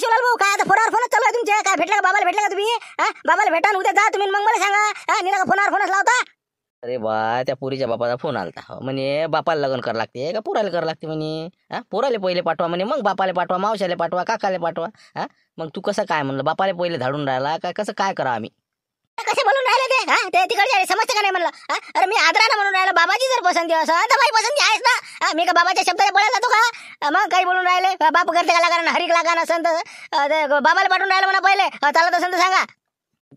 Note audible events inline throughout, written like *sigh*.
शिवलाल भाऊ काय आता फोनार फोनच चालू आहे तुमच्या काय भेटला का बाबाला भेटला का तुम्ही हा बाबाला भेटा उद्या जा तुम्ही मग मला सांगा हा नीला का फोनच लावता अरे बा त्या पुरीच्या बापाचा फोन आलता हो, म्हणे बापाला लग्न करा लागते का पुराला करा लागते म्हणे हा पुराले पहिले पाठवा म्हणे मग बापाला पाठवा मावशाला पाठवा काकाला पाठवा हा मग तू कसं काय म्हणलं बापाला पहिले धाडून राहिला का कसं काय करा आम्ही कसे म्हणून राहिले ते हा ते तिकडचे समजते का नाही म्हणलं अरे मी आदरानं म्हणून राहिलो बाबाजी जर पसंती असं तर भाई पसंती आहेस ना मी का बाबाच्या शब्दाला बोलायला जातो का मग काही बोलून राहिले बाप करते का लागा हरिक लागा असं बाबाला पाठवून राहिलं म्हणा पहिले चालत असेल तर सांगा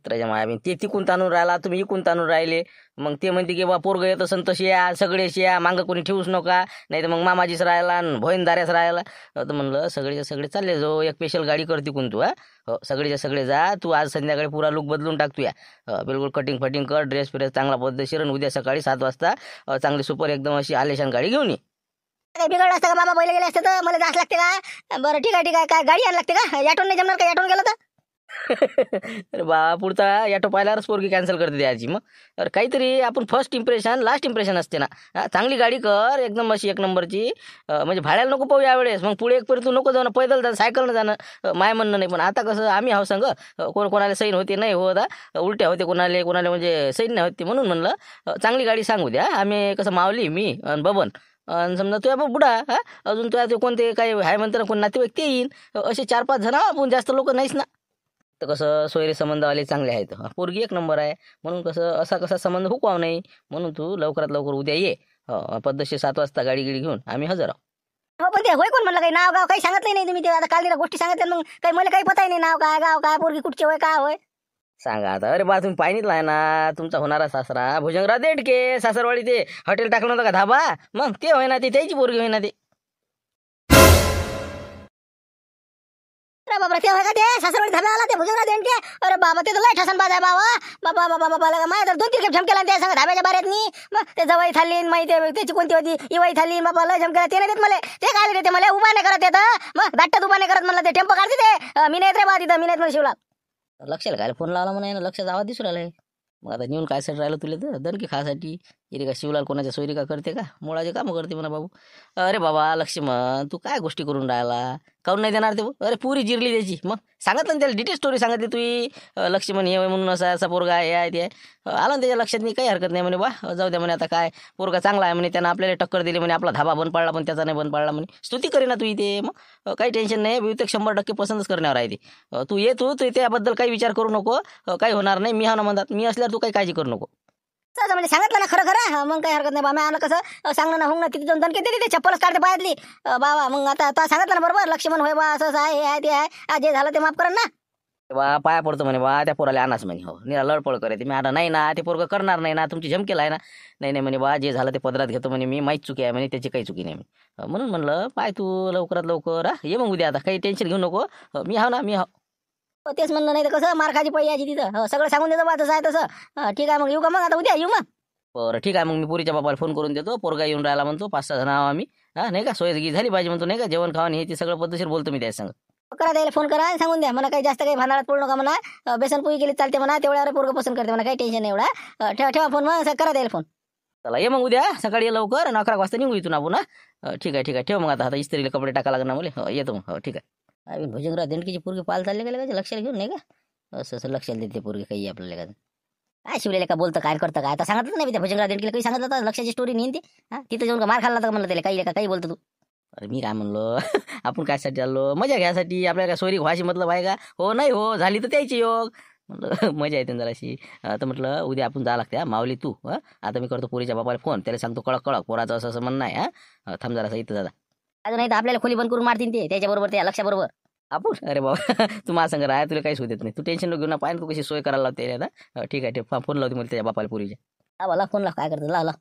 कुत्र्याच्या माया ते तिकून ताणून राहिला तुम्ही इकून ताणून राहिले मग ते म्हणते की बा पोरग येत असन तशी या सगळेच या मागं कोणी ठेवूच नका नाही तर मग मामाजीच राहिला भोईनदाऱ्याच राहिला तर म्हणलं सगळेच्या सगळे चालले जो एक स्पेशल गाडी करते तिकून तू हा हो सगळेच्या सगळे जा तू आज संध्याकाळी पुरा लुक बदलून टाकतो या हो, बिलकुल कटिंग फटिंग कर ड्रेस फ्रेस चांगला पद्धतशीर उद्या सकाळी सात वाजता चांगली सुपर एकदम अशी आलेशान गाडी घेऊन ये नाही बिघडलं का बाबा पहिले गेले असते तर मला जास्त लागते का बरं ठीक आहे ठीक आहे काय गाडी यायला लागते का याटून नाही जमणार का याटून गेलं तर अरे बा पुढचा या टोपायलाच पोरगी कॅन्सल करते द्यायची मग अरे काहीतरी आपण फर्स्ट इम्प्रेशन लास्ट इम्प्रेशन असते ना चांगली गाडी कर एकदम अशी एक नंबरची म्हणजे भाड्याला नको पाहू यावेळेस मग पुढे एक तू नको जाणं पैदल जाणं सायकलनं जाणं माय म्हणणं नाही पण आता कसं आम्ही हा सांग कोण कोणाला सैन होते नाही होत उलट्या होते कोणाले कोणाले म्हणजे सैन नाही होते म्हणून म्हणलं चांगली गाडी सांगू द्या आम्ही कसं मावली मी आणि बबन आणि समजा तुझ्या बाबा बुडा हा अजून तुझ्या ते कोणते काही हाय म्हणताना कोण नातेवाईक ते येईन असे चार पाच जण आपण जास्त लोक नाहीच ना तर कसं सोयरे संबंध चांगले आहेत पोरगी एक नंबर आहे म्हणून कसं असा कसा संबंध हुकवा नाही म्हणून तू लवकरात लवकर उद्या ये पद्धतशीर सात वाजता गाडी गिडी घेऊन आम्ही हजर आहोत हो पण ते होय कोण म्हणलं काही नाव गाव काही सांगितलं नाही तुम्ही ते आता काल गोष्टी सांगितल्या मग काही मला काही पता नाही नाव काय गाव काय पोरगी कुठची होय काय होय सांगा आता अरे बा तुम्ही पाहिजे ना तुमचा होणारा सासरा भुजंगराव देडके सासरवाडी ते हॉटेल टाकलं होतं का धाबा मग ते होईना ते त्याची पोरगी होईना ते अरे बाबा ते का ते सासरवाडी थांबा आला ते भुजंगराव देणके अरे बाबा ते तर लय ठसन बाज बाबा बाबा बाबा बाबा लगा माझ्या तर दोन तीन खेप झमकेला ते सांगा धाब्याच्या बारेत नी मग ते जवाई थाली माहिती त्याची कोणती होती इवाई थाली बाबा लय झमकेला ते नाही देत मला ते काय ते मला उभा नाही करत येतं मग बॅट्टात उभा नाही करत मला ते टेम्पो काढते ते मी नाही रे बा तिथं मी नाहीत मला शिवला लक्षाला काय फोन लावला म्हणून लक्ष आवाज दिसू राहिलाय मग आता नेऊन काय साठी राहिलं तुला तर दणकी खासाठी इरे का शिवलाल कोणाच्या सोयरी का करते का मुळाचे काम करते म्हणा बाबू अरे बाबा लक्ष्मण तू काय गोष्टी करून राहिला काऊन नाही देणार ते अरे पुरी जिरली त्याची मग सांगत ना त्याला डिटेल स्टोरी सांगितली तुही लक्ष्मण हे म्हणून असा असा पोरगा हे आहे ते आलं त्याच्या लक्षात मी काही हरकत नाही म्हणे बा जाऊ द्या म्हणे आता काय पोरगा चांगला आहे म्हणे त्यानं आपल्याला टक्कर दिली म्हणे आपला धाबा बंद पाडला पण त्याचा नाही बंद पाडला म्हणे स्तुती करी ना तू इथे मग काही टेन्शन नाही बहुतेक शंभर टक्के पसंतच करण्यावर आहे ते तू ये तू त्याबद्दल काही विचार करू नको काही होणार नाही मी हा ना म्हणतात मी असल्यावर तू काही काळजी करू नको म्हणजे सांगितलं ना खरं खरं मग काही हरकत नाही बा मी आलं कसं सांगणं ना होऊ ना किती दोन किती तिथे चप्पलच काढते पायातली बाबा मग आता आता सांगितलं ना बरोबर लक्ष्मण होय बा असं आहे आहे ते आहे जे झालं ते माफ करा ना बा पाया पडतो म्हणे बा त्या पोराला आणाच म्हणे हो निरा लडपड करे मी आता नाही ना ते पोरगं करणार नाही ना तुमची झमकेला आहे ना नाही नाही म्हणे बा जे झालं ते पदरात घेतो म्हणे मी माहीत चुकी आहे म्हणे त्याची काही चुकी नाही म्हणून म्हणलं पाय तू लवकरात लवकर ये मग उद्या आता काही टेन्शन घेऊ नको मी हा ना मी हा हो, तेच म्हणलं नाही तर कसं मार खायची पाहिजे तिथं हो, सगळं सांगून देतो बा तसं आहे तसं ठीक आहे मग येऊ का मग आता उद्या येऊ मग बरं ठीक आहे मग मी पुरीच्या बाबाला फोन करून देतो पोरगा येऊन राहिला म्हणतो पाच सहा जण आम्ही हा नाही का सोयी झाली पाहिजे म्हणतो नाही का जेवण खावणी हे ते सगळं पद्धतशीर बोलतो मी त्या संग हो, करा द्यायला फोन करा सांगून द्या मला काही जास्त काही भांडारात पडू नका म्हणा बेसन पोळी केली चालते म्हणा अरे पोरगं पसंत करते म्हणा काही टेन्शन नाही एवढा ठेवा ठेवा फोन मग करा द्यायला फोन चला ये मग उद्या सकाळी लवकर अकरा वाजता निघू इथून आपण ठीक आहे ठीक आहे ठेव मग आता आता इस्त्रीला कपडे टाका लागणार मुले येतो मग ठीक आहे अरे भुजंगराव देणकीची पोरगी पाल चालले का लगायचे लक्षात घेऊन नाही का असं असं लक्षात देते पोरग काही आपल्याला का काय शिवलेले का बोलतं काय करतं काय आता सांगत नाही त्या भुजंगराव देणकीला काही सांगत होता लक्षाची स्टोरी नेन ती तिथं जाऊन का मार खाल्ला तर म्हणलं त्याला काही काही बोलतो तू अरे मी काय म्हणलो *laughs* आपण कायसाठी आलो मजा घ्यायसाठी आपल्याला काय सोरी व्हायची मतलब आहे का हो नाही हो झाली तर त्याची योग म्हटलं *laughs* मजा येते जराशी तर म्हटलं उद्या आपण जा लागते मावली माऊली तू आता मी करतो पुरीच्या बापाला फोन त्याला सांगतो कळक कळक पोराचं असं असं म्हणणं आहे हा थांब असं इथं दादा अजून नाही तर आपल्याला खोली बंद करून मारतीन ते त्याच्याबरोबर त्या लक्षाबरोबर आपूस अरे बाबा *laughs* तू मला सांगा राय तुला काहीच होत नाही तू टेन्शन घेऊन ना पाहिजे तू कशी सोय करायला लावते आता ठीक आहे ठीक फोन लावते मला त्याच्या बापाला पुरीच्या बाला फोन लाव काय करतो ला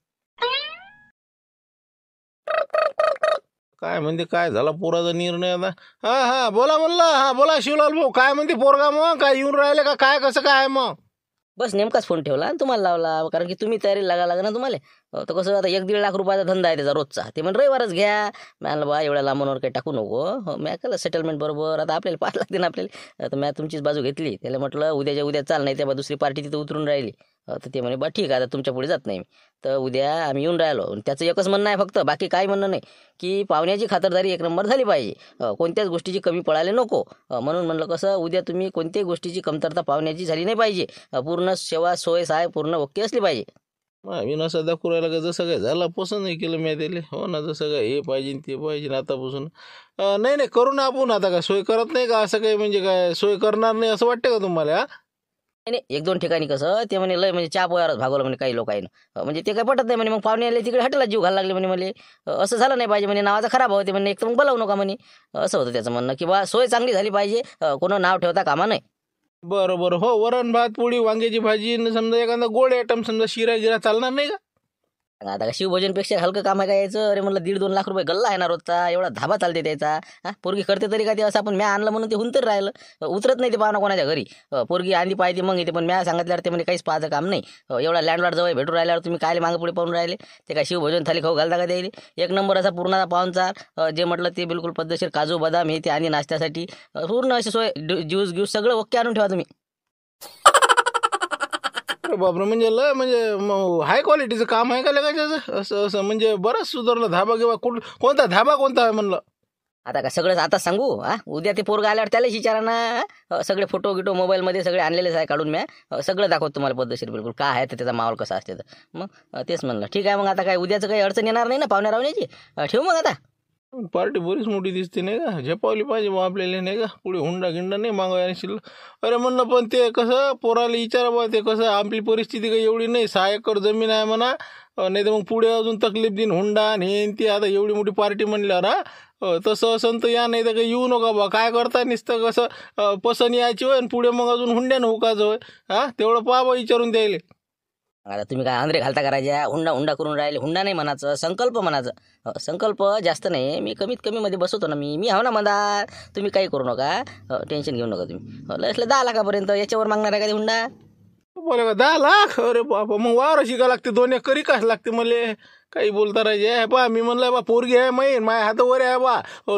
काय म्हणते काय झाला पोराचा निर्णय आता हा हा बोला म्हणला हा बोला शिवलाल भाऊ काय म्हणते पोरगा मग काय येऊन राहिले का काय कसं काय मग बस नेमकाच फोन ठेवला आणि तुम्हाला लावला कारण की तुम्ही तयारी लागा लागा ना तुम्हाला तर कसं आता एक दीड लाख रुपयाचा धंदा आहे त्याचा रोजचा ते म्हण रविवारच घ्या म्हणाला बा एवढ्या लांबूनवर काही टाकू नको हो म्या सेटलमेंट बरोबर आता आपल्याला पाच लाख देणं आपल्याला तर मॅ तुमचीच बाजू घेतली त्याला म्हटलं उद्याच्या उद्या चाल नाही तेव्हा दुसरी पार्टी तिथं उतरून राहिली तर ते म्हणे बा ठीक आहे आता तुमच्या पुढे जात नाही मी तर उद्या आम्ही येऊन राहिलो त्याचं एकच म्हणणं आहे फक्त बाकी काय म्हणणं नाही की पाहुण्याची खातरदारी एक नंबर झाली पाहिजे कोणत्याच गोष्टीची कमी पडायला नको म्हणून म्हणलं कसं उद्या तुम्ही कोणत्याही गोष्टीची कमतरता पाहुण्याची झाली नाही पाहिजे पूर्ण सेवा सोय सहाय पूर्ण ओके असली पाहिजे मी नसा दाखवू का जसं काय झालं पसंत नाही केलं मी त्याला हो ना जसं काय हे पाहिजे ते पाहिजे आतापासून नाही नाही करू ना आपण आता काय सोय करत नाही का असं काही म्हणजे काय सोय करणार नाही असं वाटतं का तुम्हाला नाही एक दोन ठिकाणी कसं ते म्हणे लय म्हणजे चा पोयारच भागवलं म्हणे काही लोक ना म्हणजे ते काही पटत नाही म्हणे मग पाहुणे आले तिकडे हटला जीव घाला लागले म्हणे मला असं झालं नाही पाहिजे म्हणे नावाचा खराब होते म्हणे एक तर मग बोलावू नका म्हणे असं होतं त्याचं म्हणणं की बा सोय चांगली झाली पाहिजे कोण नाव ठेवता कामा नाही बरोबर हो वरण भात पोळी वांग्याची भाजी समजा एखादा गोड आयटम समजा शिरा गिरा चालणार नाही का आता का शिवभोजनपेक्षा हलकं काम आहे का यायचं अरे म्हणलं दीड दोन लाख रुपये गल्ला आहे ना रोजचा एवढा धाबा चालते त्याचा हां पोरगी करते तरी का ते असं आपण म्या आणलं म्हणून ते हुंतर राहिलं उतरत नाही ते पाहणं कोणाच्या घरी पोरगी आधी पाहिजे मग येते पण म्या सांगितल्यावर ते म्हणजे काहीच पाहायचं काम नाही एवढा लँडवाड जवळ भेटून राहिल्यावर तुम्ही काय मागे पुढे पाहून राहिले ते काय शिवभोजन थाली खाऊ घालता का द्यायले एक नंबर असा पूर्णाचा पाहुणचा जे म्हटलं ते बिलकुल पद्धतशीर काजू बदाम हे ते आणि नाश्त्यासाठी पूर्ण असे सोय ज्यूस ग्यूस सगळं ओके आणून ठेवा तुम्ही अरे बापरे म्हणजे लय म्हणजे हाय क्वालिटीचं काम आहे का लगायचं असं असं म्हणजे बरंच सुधारलं धाबा किंवा कुठ कोणता धाबा कोणता आहे म्हणलं आता का सगळंच आता सांगू हा उद्या ते पोरगा आल्यावर त्यालाच विचारा ना सगळे फोटो गिटो मोबाईलमध्ये सगळे आणलेलेच आहे काढून मी सगळं दाखवतो तुम्हाला पद्धतशीर बिलकुल काय आहे तर त्याचा माहोल कसा असते तर मग तेच म्हणलं ठीक आहे मग आता काय उद्याचं काही अडचण येणार नाही ना पाहुण्या रावण्याची ठेवू मग आता पार्टी बरीच मोठी दिसते नाही का झेपावली पाहिजे बा आपल्याला नाही का पुढे हुंडा गिंडा नाही मागवायला शिल्लक अरे म्हणणं पण ते कसं पोराला विचारा बा ते कसं आपली परिस्थिती काही एवढी नाही सहा एकर जमीन आहे म्हणा नाही तर मग पुढे अजून तकलीफ देईन हुंडा आणि ती आता एवढी मोठी पार्टी म्हणल्यावर हा तसं असं तर या नाही तर काही येऊ नका बा काय करता नुसतं कसं पसंत यायची होय आणि पुढे मग अजून हुंड्यानं हुकायचं होय हा तेवढं पहा बा विचारून द्यायला आता तुम्ही काय आंध्रे घालता करायच्या हुंडा हुंडा करून राहिले हुंडा नाही म्हणायचं संकल्प म्हणाचं हो, संकल्प जास्त नाही मी कमीत कमीमध्ये बसवतो ना मी मी हा ना मदा तुम्ही काही करू नका टेन्शन हो, घेऊ नका तुम्ही हो, लसलं दहा लाखापर्यंत याच्यावर मागणार आहे का ते हुंडा बोले का दहा लाख अरे बापा मग वावर का लागते दोन करी कास लागते मले काही बोलता राहिजे आहे बा मी म्हणलं बा पोरगी आहे माही माया हातावर आहे बा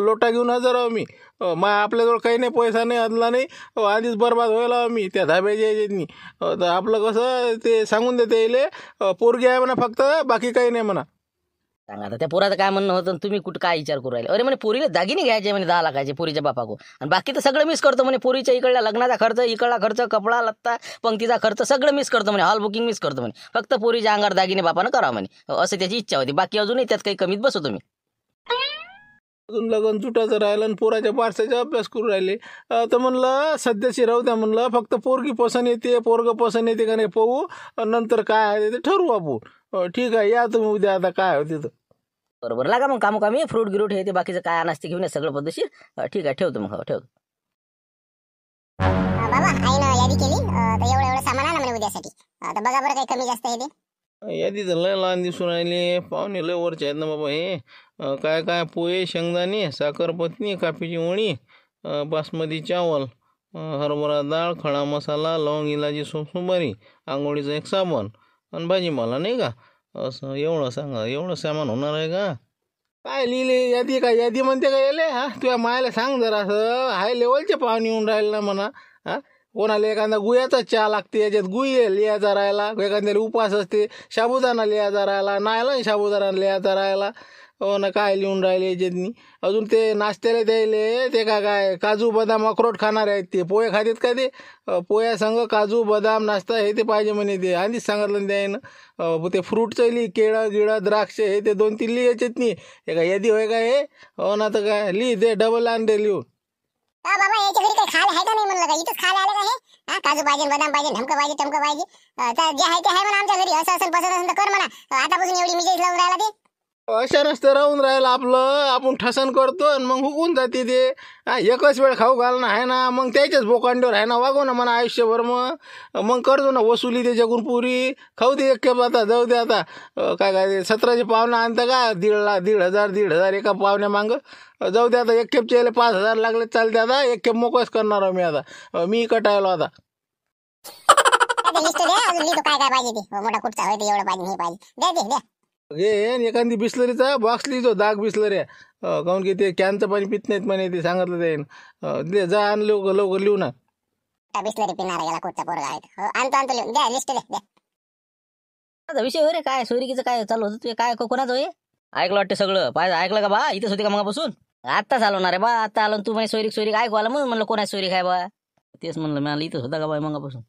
लोटा घेऊन हजार आहो मी माया आपल्याजवळ काही नाही पैसा नाही अदला नाही आधीच बरबाद व्हायला मी त्या धाब्याच्या याच्यातनी तर आपलं कसं ते सांगून देते पोरगी आहे म्हणा फक्त बाकी काही नाही म्हणा सांगा आता त्या पोराचं काय म्हणणं होतं तुम्ही कुठं काय विचार करू राहिले अरे म्हणे पुरीला दागिने घ्यायचे म्हणे दहा लाखाचे पोरीच्या बापाको आणि बाकी तर सगळं मिस करतो म्हणे पुरीच्या इकडला लग्नाचा खर्च इकडला खर्च कपडा लत्ता पंक्तीचा खर्च सगळं मिस करतो म्हणे हॉल बुकिंग मिस करतो म्हणे फक्त पुरीच्या अंगार दागिने बापानं करा म्हणे असं त्याची इच्छा होती बाकी अजूनही त्यात काही कमीत बसतो तुम्ही अजून लगन चुटायचं राहिलं आणि पोराच्या बारशाचा अभ्यास करू राहिले तर म्हणलं सध्याशी राहू द्या म्हणलं फक्त पोरगी पसंत येते पोरग पसंत येते का नाही पाहू नंतर काय आहे ते ठरवू आपण ठीक आहे या तुम्ही उद्या आता काय होते तर बरोबर लागा मग काम कामी फ्रूट गिरूट हे ते बाकीचं काय नसते घेऊन सगळं पद्धतशीर ठीक आहे ठेवतो मग हो ठेवतो बाबा आईनं यादी केली तर एवढं एवढं सामान आलं म्हणे उद्यासाठी तर बघा बरं काही कमी जास्त आहे ते यादी तर लय लहान दिसून राहिले पाहुणे लय वरचे आहेत ना बाबा हे काय काय पोहे शेंगदाणे साखरपत्नी कापीची वणी बासमती चावल हरभरा डाळ खडा मसाला लवंग इलाजी सोमसुंबारी आंघोळीचं एक साबण आणि भाजीमाला नाही का असं एवढं सांगा एवढं सामान होणार आहे का काय लिहिले यादी काय यादी म्हणते का याले हा तुझ्या मायाला सांग जरा असं हाय लेवलचे पाहुणे येऊन राहिले ना म्हणा हा कोणाला एखादा गुयाचा चहा लागते याच्यात गुई लिहायचा राहायला एखाद्याला उपास असते शाबुदाना लिहायचा राहायला नायला शाबुदाना लिहायचा राहायला हो ना काय लिहून राहिले याच्यातनी अजून ते नाश्त्याला द्यायले ते काय काय काजू बदाम अक्रोट खाणारे आहेत ते पोहे खातात का ते पोह्या संग काजू बदाम नाश्ता हे ते पाहिजे म्हणे ते आधीच सांगितलं ना ते फ्रूटचं लिही केळं गिळं द्राक्ष हे ते दोन तीन लिहायचेत नाही एका यादी होय का हे हो ना तर काय लिही दे डबल दे लिहून का बाबा याच्या घरी काही खायला आहे का नाही म्हणलं का इथंच खायला आलं हा काजू पाहिजे बदाम पाहिजे ढमकं पाहिजे टमकं पाहिजे जे आहे ते आहे म्हणा आमच्या घरी असं असेल बसत असेल तर कर म्हणा आतापासून एवढी मी लावून राहिला ते अशा रस्ते राहून राहील आपलं आपण ठसन करतो आणि मग हुकून जाते ते एकच वेळ खाऊ घालणं आहे ना मग त्याच्याच बोकांडीवर आहे ना वागव ना म्हणा आयुष्यभर मग मग करतो ना वसुली जगून पुरी खाऊ दे एक केप आता जाऊ दे आता काय काय ते सतराचे पाहुणे आणतं का दीड लाख दीड हजार दीड हजार एका पाहुण्या मांग जाऊ दे आता एक केपचे चेले पाच हजार लागले चालते आता एक केप मोकळच करणार मी आता मी कटायला आता काय काय मोठा कुठचा दे हे एखादी बिसलरीचा बॉक्स लिहितो दाग बिसलरी काहून की ते कॅनचं पाणी पित नाहीत म्हणे ते सांगितलं ते दे जा आण लवकर लवकर लिहू ना लिहून हो, विषय हो रे काय सोयरिकीचं काय चालू होतं काय को- कोणाचं होय ऐकलं वाटतं सगळं पाहिजे ऐकलं का बा इथेच होते का मगापासून आत्ताच आलो ना रे बा आता आलो तू म्हणे सोरीक सोयरीक ऐकू आला म्हणून म्हणलं कोणाची सोयरीक आहे बा तेच म्हणलं मी आलं इथंच होता का बाई मंगापासून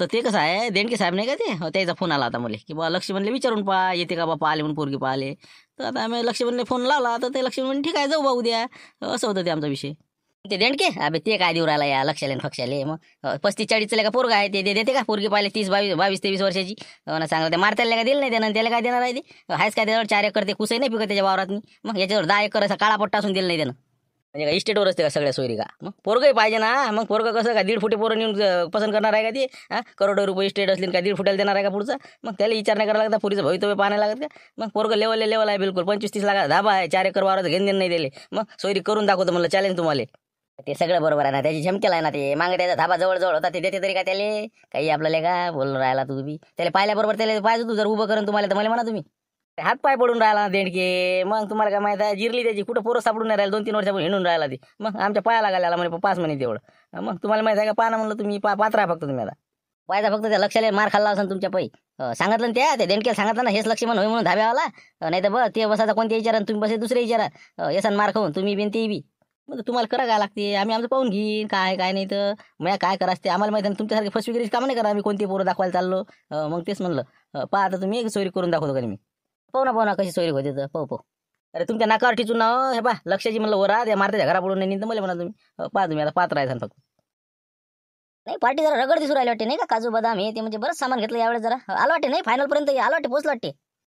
तर ते कसं आहे देणके साहेब नाही का ते हो, त्याचा फोन आला आता मला की बा लक्ष म्हणले विचारून पा येते का बापा आले म्हणून पोरगी पाहिले तर आता आम्ही लक्ष फोन लावला तर ते लक्ष म्हणून ठीक आहे जाऊ बाऊ द्या असं होतं ते आमचा विषय ते देणके अबे ते काय देऊ राहिला या लक्षाले फक्षाले मग पस्तीस चाळीस का पोरगा आहे ते देते का पोरगी पाहिले तीस बावीस बावीस तेवीस वर्षाची ना सांगा ते मारतायला का दिलं नाही त्यानं त्याला काय देणार आहे ते हायच काय त्याच्यावर चार एकर ते कुसही नाही पिकत त्याच्या वावरात मग याच्यावर दहा एकर असा काळा पट्टा असून दिलं नाही त्यानं म्हणजे का इस्टेटवर असते का सगळ्या सोयरी का मग पोरगही पाहिजे ना मग पोरगं कसं का दीड फुटे पोरं नेऊन पसंत करणार आहे का ती हां करोडो रुपये इस्टेट असली का दीड फुटाला देणार आहे का पुढचं मग त्याला विचार नाही करायला लागता पुरीचं भवितव्य पाहायला लागत का मग पोरगं लेवल लेवल आहे बिलकुल पंचवीस तीस लाख धाबा आहे चार एकर वाराचं घेऊन नाही दिले मग सोयरी करून दाखवतो मला चॅलेंज तुम्हाला ते सगळं बरोबर आहे ना त्याची झमकेला आहे ना ते मागे त्याचा धाबा जवळजवळ होता ते देते तरी का त्याले काही आपल्याला का बोलून राहिला तू बी त्याला पाहिल्याबरोबर त्याला पाहिजे तू जर उभं करून तुम्हाला तर मला म्हणा तुम्ही हात पाय पडून राहिला देणके मग तुम्हाला काय माहिती आहे जिरली त्याची कुठं पोरं सापडून नाही राहिला दोन तीन वर्षापूर्वी हिंडून राहिला ती मग आमच्या पाया लागायला म्हणे पाच महिने तेवढं मग तुम्हाला माहिती आहे का पाना म्हणलं तुम्ही पा पात्र फक्त तुम्ही आता पायचा फक्त त्या लक्षाला मार खाल्ला असं तुमच्या पै सांगितलं ना त्या देणकेला सांगितलं ना हेच लक्ष म्हणून म्हणून धाब्यावाला नाही तर बघ ते बसायचा कोणत्या विचारा तुम्ही बसे दुसरे विचारा येसान मार खाऊन तुम्ही बिन ते बी मग तुम्हाला करा काय लागते आम्ही आमचं पाहून घेईन काय काय नाही तर मग काय करा असते आम्हाला माहिती तुमच्यासारखे फसविगिरीची काम नाही करा आम्ही कोणते पोरं दाखवायला चाललो मग तेच म्हणलं पा आता तुम्ही एक चोरी करून दाखवतो का मी पाहू ना ना कशी सोयरी होते तर पाहू पाहू अरे तुमच्या नाकावर ठिचून ना हे पा लक्षाची म्हणलं वरा त्या मारते घरा पडून नाही तर मला म्हणा तुम्ही पहा तुम्ही आता पात्र आहे फक्त नाही पार्टी जरा रगड दिसू राहिले वाटते नाही का काजू बदाम हे ते म्हणजे बरंच सामान घेतलं यावेळेस जरा आलं वाटते नाही फायनल पर्यंत आलं वाटते पोहोचलं वाटते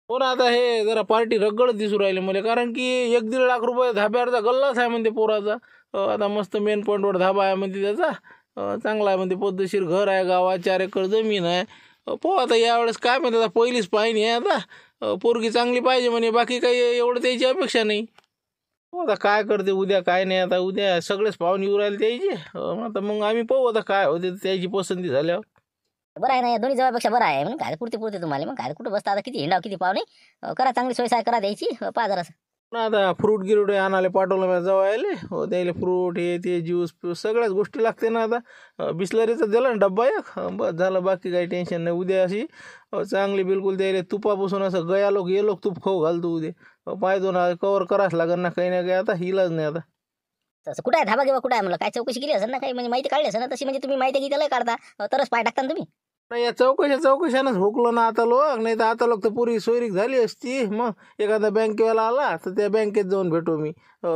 हो आता हे जरा पार्टी रगड दिसू राहिली मला कारण की एक दीड लाख रुपये धाब्यावरचा गल्लाच आहे म्हणते पोराचा आता मस्त मेन वर धाबा आहे म्हणते त्याचा चांगला आहे म्हणते पद्धतशीर घर आहे गावात चार एकर जमीन आहे पो आता यावेळेस काय म्हणते पहिलीच पाहिजे आता पोरगी चांगली पाहिजे म्हणे बाकी काही एवढं त्याची अपेक्षा नाही आता काय करते उद्या काय नाही आता उद्या सगळेच पाहून येऊ राहिले त्याचे आता मग आम्ही पाहू आता काय होते त्याची पसंती झाल्यावर बरं आहे ना या दोन्ही जवळपेक्षा बरं आहे म्हणून काय पुरते पुरते तुम्हाला मग काय कुठं बसता आता किती हिंडाव किती पाहुणे करा चांगली साय करा द्यायची पाहा जरासं आता फ्रूट गिरूट आणाले पाठवलं जवळ हो त्याला फ्रूट हे ते ज्यूस फ्यूस सगळ्याच गोष्टी लागते ना आता बिस्लरीचा दिला ना डब्बा एक बस झालं बाकी काही टेन्शन नाही उद्या अशी चांगली बिलकुल तुपा तुपापासून असं गया लोक ये लोक तूप खाऊ घालतो उद्या पाहिजे ना कवर करावंच लागेल ना काही ना काही आता हिलाच नाही आता तसं कुठं आहे धाबा किंवा कुठं आहे मला काय चौकशी केली असेल ना काही म्हणजे माहिती काढली असेल ना तशी म्हणजे तुम्ही माहिती घेतलं काढता तरच पाय टाकता तुम्ही नाही या चौकशा चौकशानंच हुकलं ना आता लोक नाही तर आता लोक तर पुरी सोयरीक झाली असती मग एखादा बँकेवाला आला तर त्या बँकेत जाऊन भेटू मी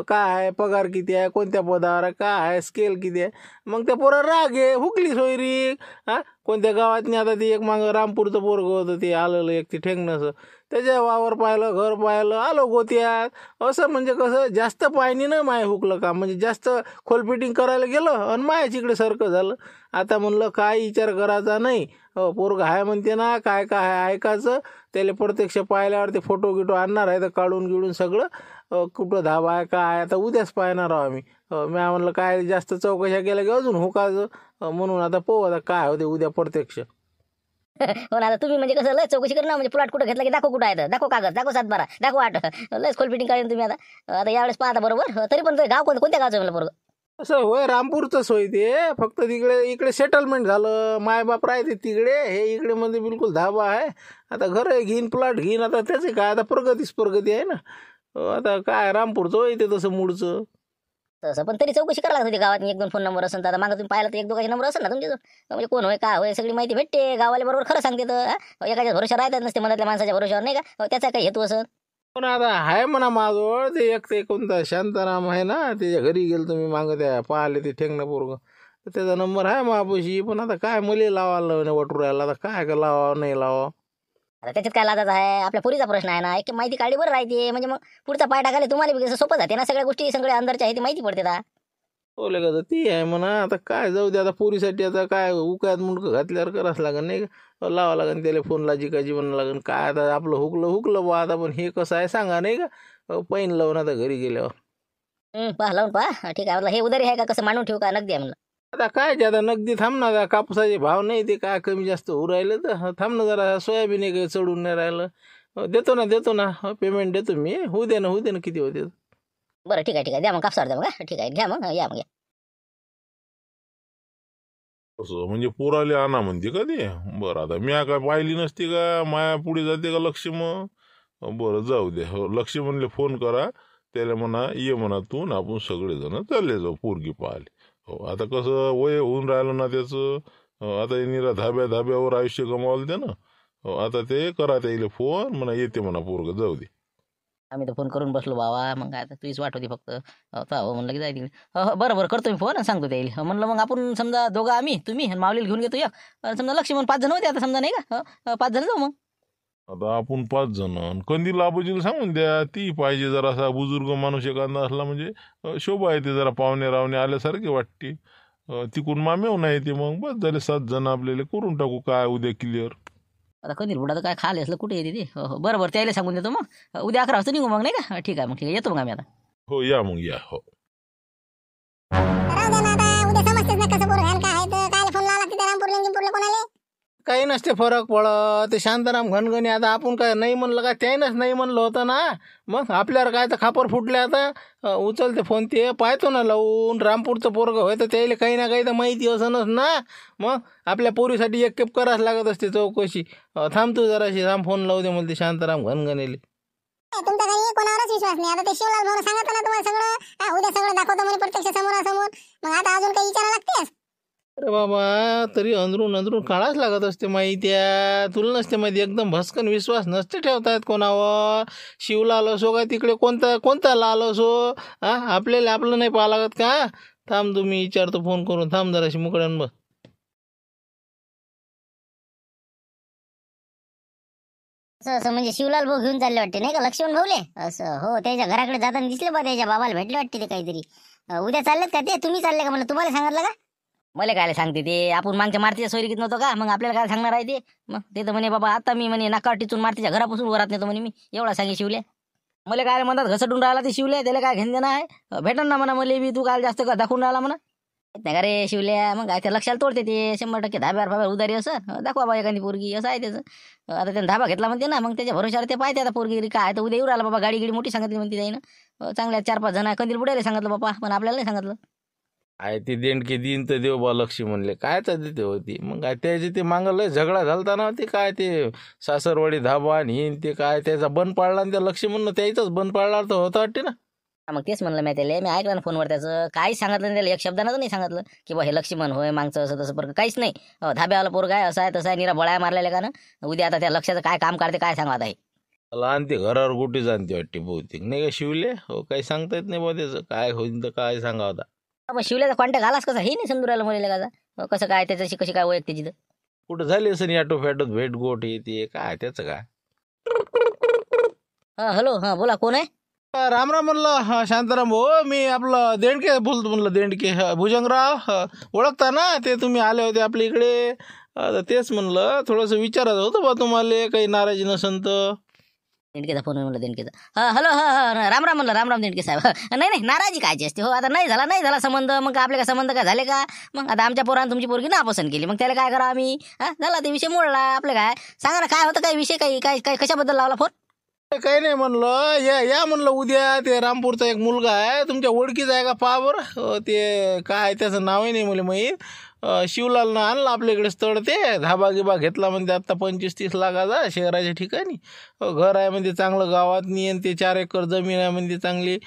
काय आहे पगार किती आहे कोणत्या पदावर आहे काय आहे स्केल किती आहे मग त्या पोरा राग आहे हुकली सोयरीक हां कोणत्या गावात नाही आता ती एक मागं रामपूरचं पोरगं होतं ते आलेलं एक ती ठेंगणंसं त्याच्या वावर पाहिलं घर पाहिलं आलो गोत्यात असं म्हणजे कसं जास्त पायनी न माय हुकलं का म्हणजे जास्त खोलपिटिंग करायला गेलं आणि मायाच इकडे सारखं झालं आता म्हणलं काय विचार करायचा नाही पोरग आहे म्हणते ना काय काय आहे ऐकायचं त्याला प्रत्यक्ष पाहिल्यावर ते फोटो गिटो आणणार आहे तर काढून गिळून सगळं कुठं धाबा आहे काय आहे आता उद्याच पाहणार आहो आम्ही मी म्हणलं काय जास्त चौकशा केल्या की अजून हुकाचं म्हणून आता पोहू आता काय होते उद्या प्रत्यक्ष *laughs* हो ना तुम्ही म्हणजे कसं लय चौकशी करणार म्हणजे प्लॉट कुठं घेतला की दाखव कुठं आहे दाखव कागद दाखव सात बारा दाखव आठ *laughs* लय खोल फिटिंग काढून तुम्ही आता आता यावेळेस पाहता बरोबर तरी पण गाव कोणत्या गावचं म्हणलं बरोबर असं होय रामपूरचंच होय ते फक्त तिकडे इकडे सेटलमेंट झालं मायबाप राहते तिकडे हे इकडे मध्ये बिलकुल धाबा आहे आता घर आहे घेईन प्लॉट घेईन आता त्याचे काय आता प्रगतीच प्रगती आहे ना आता काय रामपूरचं होय ते तसं मूळचं तसं पण तरी चौकशी करायला लागते गावात एक दोन फोन नंबर असेल तर मागं तुम्ही पाहिला तर एक दोघांचे नंबर असेल ना तुमचे म्हणजे कोण होय काय होय सगळी माहिती भेटते गावाला बरोबर खरं सांगते तर एकाच्या भरोशा राहतात नसते मनातल्या माणसाच्या भरोशावर नाही का त्याचा काही हेतू असं पण आता हाय म्हणा माझं ते एक ते कोणता शांताराम आहे ना त्याच्या घरी गेलो तुम्ही मागं त्या पाहिले ते ठेंगणं त्याचा नंबर आहे मापाशी पण आता काय मले लावायला लावणे वटुरायला आता काय का लावा नाही लावा आता त्याच्यात काय लागत आहे आपल्या पुरीचा प्रश्न आहे ना एक माहिती काढली बरं राहते म्हणजे मग पुढचा पाय टाकायला तुम्हाला बी सोपं जाते ना सगळ्या गोष्टी सगळ्या अंदरच्या आहे ते माहिती पडते आता बोले हो, का ती आहे म्हणा आता काय जाऊ दे आता पुरीसाठी आता काय उकायत मुंडकं घातल्यावर करावंच लागेल नाही लावा लागेल त्याला फोनला लाजी काजी म्हणा लागेल काय आता आपलं हुकलं हुकलं बा आता पण हे कसं आहे सांगा नाही का पैन लावून आता घरी गेल्यावर पहा लावून पहा ठीक आहे हे उदारी आहे का कसं मांडून ठेवू का नगदी आहे म्हणलं आता काय ते आता नगदी थांब ना कापसाचे भाव नाही ते काय कमी जास्त होऊ राहिलं तर थांब ना जरा सोयाबीन एक चढून नाही राहिलं देतो ना देतो ना पेमेंट देतो मी होऊ दे ना होऊ दे ना किती होते बरं ठीक आहे ठीक आहे द्या मग कापसावर द्या मग ठीक आहे घ्या मग या मग या असं म्हणजे पोराले आणा म्हणते का ते बरं आता मी काय पाहिली नसते का माया पुढे जाते का लक्ष्मण बरं जाऊ दे हो म्हणले फोन करा त्याला म्हणा ये म्हणा तू आपण सगळेजण चालले जाऊ पोरगी पाहिले हो आता कसं वय होऊन राहिलं ना त्याचं हो, आता निरा धाब्या धाब्यावर आयुष्य गमावलं ते ना हो आता ते करा त्याला फोन म्हणा येते म्हणा पोरग जाऊ दे आम्ही तर फोन करून बसलो बाबा मग काय तुझीच वाट फक्त हो, हो म्हणलं की जाय हो, हो, बरं बरं करतो मी फोन आणि सांगतो त्याईल म्हणलं मग आपण समजा दोघं आम्ही तुम्ही आणि घेऊन घेतो या समजा लक्ष्मण पाच जण होते आता समजा नाही का पाच जण जाऊ मग आता आपण पाच जण कंदील आबोजीला सांगून द्या ती पाहिजे जरा असा बुजुर्ग माणूस एखादा असला म्हणजे शोभा येते जरा पाहुणे रावणे आल्यासारखी वाटते तिकून मामेव नाही ते मग बस झाले सात जण आपल्याला करून टाकू काय उद्या क्लिअर आता कधी रुडा काय खाले असलं कुठे येते ते हो हो बरं बरं त्याला सांगून देतो मग उद्या अकरा वाजता निघू मग नाही का ठीक आहे मग ठीक आहे येतो मग आम्ही आता हो या मग या हो काही नसते फरक पडत ते शांताराम घनघणी आता आपण काय नाही म्हणलं का नस नाही म्हणलं होतं ना मग आपल्यावर काय तर खापर फुटले आता उचलते फोन ते पाहतो ना लावून रामपूरचं पोरग होय तर त्याला काही ना काही तर माहिती असनच ना मग आपल्या पोरीसाठी एक केप करावंच लागत असते चौकशी थांबतो जराशी राम फोन लावू दे म्हणते शांताराम घनघणीले तुमचा काही कोणावरच विश्वास नाही आता ते शिवलाल भाऊ सांगत ना तुम्हाला सगळं उद्या सगळं दाखवतो म्हणे प्रत्यक्ष समोरासमोर मग आता अजून काही विचारा लागतेस अरे बाबा तरी अंदरून अंदरून काळाच लागत असते माहित्या तुला नसते माहिती एकदम भस्कन विश्वास नसते ठेवतायत कोणावर शिवलाल असो का तिकडे कोणता कोणता लाल असो हा आपल्याला आपलं नाही पाहा लागत का थांब तुम्ही विचारतो फोन करून थांब जराशी मुकड्यान बस असं म्हणजे शिवलाल भाऊ घेऊन चालले वाटते नाही का लक्ष्मण भाऊले असं हो त्याच्या घराकडे जाताना दिसले बा त्याच्या बाबाला भेटले वाटते ते काहीतरी उद्या चाललेत का ते तुम्ही चालले का मला तुम्हाला सांगितलं का मला काय सांगते ते आपण मागच्या मारतीच्या घेत नव्हतं का मग आपल्याला काय सांगणार आहे ते मग ते तर म्हणे बाबा आता मी म्हणे नाका टिचून मारतीच्या घरापासून वरात नेतो म्हणे मी एवढा सांगे शिवले मला काय म्हणतात घसटून राहिला ते शिवले त्याला काय घेणं देणं आहे भेटन ना म्हणा मले बी तू काल जास्त का दाखवून राहिला म्हणा नाही रे शिवल्या मग काय त्या लक्षाला तोडते ते शंभर टक्के धाब्यावर फाब्यावर उदारी असं दाखवा बाबा एखादी पोरगी असं आहे त्याचं आता त्यानं धाबा घेतला म्हणते ना मग त्याच्या भरोशावर ते पाहते आता पोरगी काय तर उद्या येऊ राहिला बाबा गाडी गिडी मोठी सांगितली म्हणते त्यानं चांगल्या चार पाच जण कंदील बुडायला सांगितलं बाबा पण आपल्याला नाही सांगितलं आय ती देणकी दिन तर देव बा लक्ष्मी म्हणले काय तर देते होती मग काय त्याची ते मागलं झगडा झालता ना ते काय ते सासरवाडी धाबा आणि ते काय त्याचा बंद पाडला आणि त्या लक्ष्मी म्हणणं त्याचाच बंद पाडला तर होता वाटते ना मग तेच म्हणलं मी त्याला मी ऐकलं ना फोनवर त्याचं काही सांगितलं नाही त्याला एक शब्दानं नाही सांगितलं की बा हे लक्ष्मण होय मागचं असं तसं बरं काहीच नाही धाब्यावाला पोर काय असं आहे तसं आहे निरा बळाया मारलेला का ना उद्या आता त्या लक्षाचं काय काम काढते काय सांगत आहे त्याला आणते घरावर कुठे जाणते वाटते बहुतेक नाही का शिवले हो काही सांगता येत नाही बा त्याचं काय होईल तर काय सांगा होता आपण शिवल्याचा कॉन्टॅक्ट आलास कसा हे नाही समजून राहिलं मला का कसं काय त्याच्याशी कशी काय ओळखते तिथं कुठं झाली असं ऑटो फॅटो भेट गोट येते काय त्याचं काय हा हॅलो हा बोला कोण आहे राम राम म्हणलं शांताराम भाऊ हो, मी आपलं देणके बोलतो म्हणलं देणके भुजंगराव ओळखता ना ते तुम्ही आले होते आपल्या इकडे तेच म्हणलं थोडंसं विचारायचं होतं बा तुम्हाला काही नाराजी नसंत दिंडकेचा फोन म्हणलं देणकेचा हॅलो ह राम राम म्हणलं राम राम देणके साहेब *laughs* नाही नाही नाराजी कायची असते हो आता नाही झाला नाही झाला संबंध मग का आपले काय संबंध काय झाले का मग आता आमच्या पोरानं तुमची पोरगी ना नापसंत केली मग त्याला काय करा आम्ही हा झाला ते विषय मोडला आपलं काय सांगा ना काय होतं काय विषय काही काय काय कशाबद्दल लावला फोन काही नाही म्हणलं या या म्हणलं उद्या ते रामपूरचा एक मुलगा आहे तुमच्या ओळखीचा आहे का पाहा बरं ते काय त्याचं नावही नाही मला माहीत शिवलालनं आणलं आपल्याकडे स्थळ ते धाबा गिबा घेतला म्हणजे आत्ता पंचवीस तीस लाखाचा शहराच्या ठिकाणी घर आहे म्हणजे चांगलं गावात नि ते चार एकर जमीन आहे म्हणजे चांगली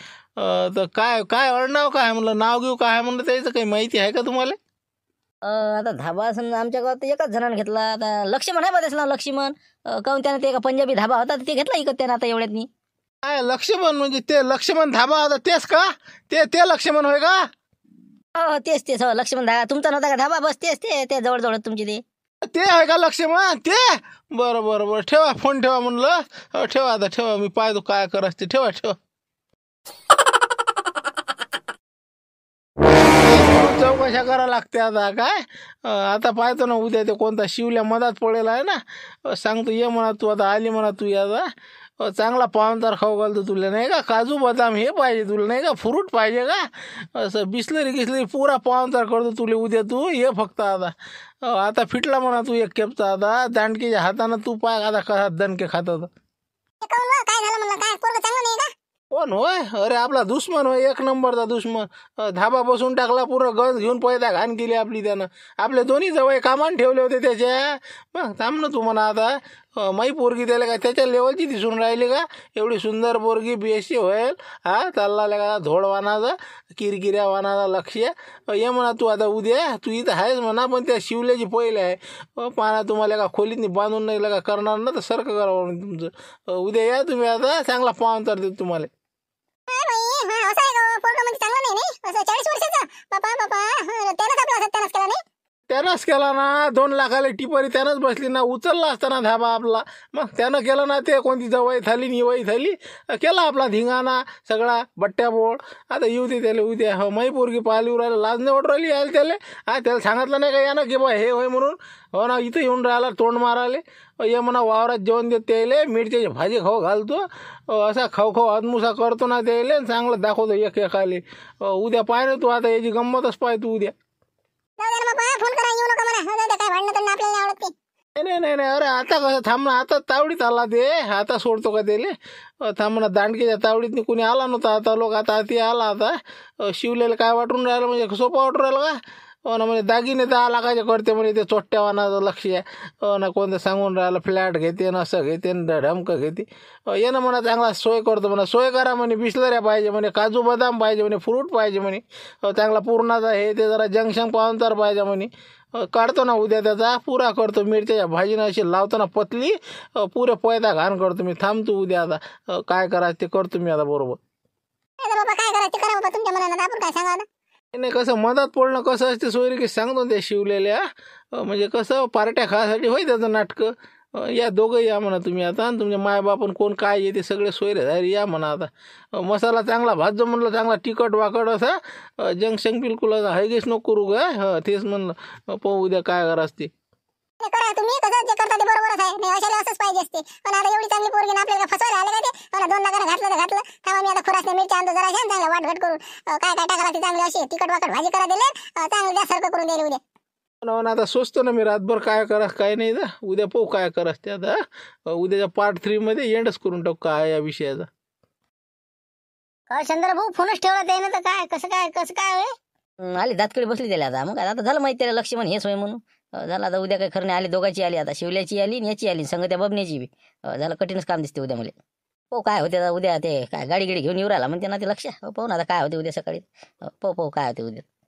तर काय काय अडनाव काय म्हणलं नाव घेऊ काय म्हणलं त्याचं काही माहिती आहे का तुम्हाला आता धाबा समजा आमच्या गावात एकाच जणांना घेतला आता लक्ष्मण आहे बा लक्ष्मण काहून त्यानं ते एका पंजाबी धाबा होता ते घेतला इकत त्यानं आता एवढ्यातनी काय लक्ष्मण म्हणजे ते लक्ष्मण धाबा होता तेच का ते ते लक्ष्मण होय का हो, हो तेच तेच हो लक्ष्मण धाबा तुमचा नव्हता का धाबा बस तेच ते ते जवळ जवळ तुमची ते ते आहे का लक्ष्मण ते बर बर बर ठेवा फोन ठेवा म्हणलं हो, ठेवा आता ठेवा मी पाहतो काय करायचं ते ठेवा ठेवा चौकशा करा लागते आता काय आता पाहतो ना उद्या ते कोणता शिवल्या मधात पडेल आहे ना सांगतो ये म्हणा तू आता आली म्हणा तू आता हो, चांगला पावनदार खाऊ घालतो तुला नाही का काजू बदाम हे पाहिजे तुला नाही का फ्रूट पाहिजे का असं बिसलरी गिसलरी पुरा पावनदार करतो तुले उद्या तू ये फक्त आता हो, आता फिटला म्हणा तू एक केपचा आता दांडकीच्या हातानं तू पाय आता कसा दणके खात होता कोण होय अरे आपला दुश्मन होय एक नंबरचा दुश्मन धाबा बसून टाकला पूर्ण गंज घेऊन पैदा घाण केली आपली त्यानं आपले दोन्ही जवळ कामान ठेवले होते त्याच्या मग थांब ना तू म्हणा आता माई पोरगी त्याला का त्याच्या लेवलची दिसून राहिली का एवढी सुंदर पोरगी बी एस सी होईल हा चालला का धोड वानाचा किरकिऱ्या वानाचा लक्ष ये म्हणा तू आता उद्या तू इथं आहेस म्हणा पण त्या शिवल्याची पहिले आहे पाना तुम्हाला का खोलीतनी बांधून नाही का करणार ना तर सारखं करावं तुमचं उद्या या तुम्ही आता चांगला तर देऊ तुम्हाला असं वर्षाचा म्हणजे नाही त्यानंच केला ना दोन लाखाला टिपरी त्यानंच बसली ना उचलला असताना धाबा आपला मग त्यानं केलं ना ते कोणती जवळ थाली निवाई थाली केला आपला धिंगाणा सगळा बट्ट्याबोळ आता येऊ दे त्याला उद्या हो माही पोरगी पाहिली राहिला लाज नाही राहिली यायला त्याले हा त्याला सांगितलं नाही का यानं की बा हे होय म्हणून हो ना इथं येऊन राहिला तोंड मारायले ये म्हणा वावरात जेवण देत त्याले मिरच्याची भाजी खाऊ घालतो असा खाऊ खाऊ अदमुसा करतो ना त्याले चांगलं दाखवतो एक एकाले उद्या पाहिजे तू आता याची गंमतच पाय तू उद्या जाऊ दे बाबा फोन करा येऊ नका मला जाऊ काय भांडणं तर आपल्याला नाही नाही नाही नाही अरे आता कसं थांब ना आता तावडीत आला ते आता सोडतो का त्याले थांब ना दांडकीच्या तावडीत कुणी आला नव्हता आता लोक आता ते आला आता शिवलेलं काय वाटून राहिलं म्हणजे सोपं वाटून राहिलं का हो ना म्हणे दागिने दहा लाखाचे करते म्हणे ते चोट्ट्यावानाचं लक्ष आहे हो ना कोणतं सांगून राहिलं फ्लॅट घेते ना असं घेते ना ढमकं घेते हो, ये ना म्हणा चांगला सोय करतो म्हणा सोय करा म्हणे बिसलऱ्या पाहिजे म्हणे काजू बदाम पाहिजे म्हणे फ्रूट पाहिजे म्हणे हो, चांगला पूर्णाचा हे ते जरा जंक्शन पाहुणचार तर पाहिजे म्हणे काढतो ना उद्या त्याचा पुरा करतो मिरच्याच्या भाजीनं अशी लावतो ना पतली पुरे पैदा घाण करतो मी थांबतो उद्या आता काय करायचं ते करतो मी आता बरोबर काय करायचं करा बाबा तुमच्या आपण काय सांगा नाही कसं मधात पडणं कसं असते सोयरी की सांगतो त्या शिवलेल्या म्हणजे कसं पार्ट्या खायसाठी होय त्याचं नाटकं या दोघं या म्हणा तुम्ही आता आणि तुमच्या मायबापण कोण काय येते सगळे सोयरे झाले या म्हणा आता मसाला चांगला भात जो म्हणलं चांगला तिखट वाकड असा जंक्शन बिलकुल हळगीच नको करू काय तेच म्हणलं पाहू उद्या काय असते पाहिजे असते पण आता एवढी चांगली पोरगी आपल्याला फसवायला आले का ते मला दोन लाखाला घातलं तर घातलं थांबा मी आता खुरासने मिरच्या आणतो जरा घ्या चांगला घट करून काय काय टाका लागते चांगली अशी तिकट वाकट भाजी करा दिले चांगलं सारखं करून दिले उद्या पण आता सोचतो ना मी रातभर काय करा काय नाही दा उद्या पाहू काय करा ते आता उद्याच्या पार्ट मध्ये एंडच करून टाकू काय या विषयाचा काय चंद्र भाऊ फोनच ठेवला ते ना तर काय कसं काय कसं काय आली दातकडे बसली त्याला आता मग आता झालं माहिती त्याला लक्ष म्हणून हे सोय म्हणून झाला आता उद्या काय खरं आले दोघांची आली आता शिवल्याची आली याची आली संगत्या बबण्याची बी झालं कठीणच काम दिसते उद्या मला हो काय होते उद्या ते काय गाडी गिडी घेऊन येऊ राहिला म्हणते ना ते लक्ष पाहू ना आता काय होते उद्या सकाळी पो पो काय होते उद्या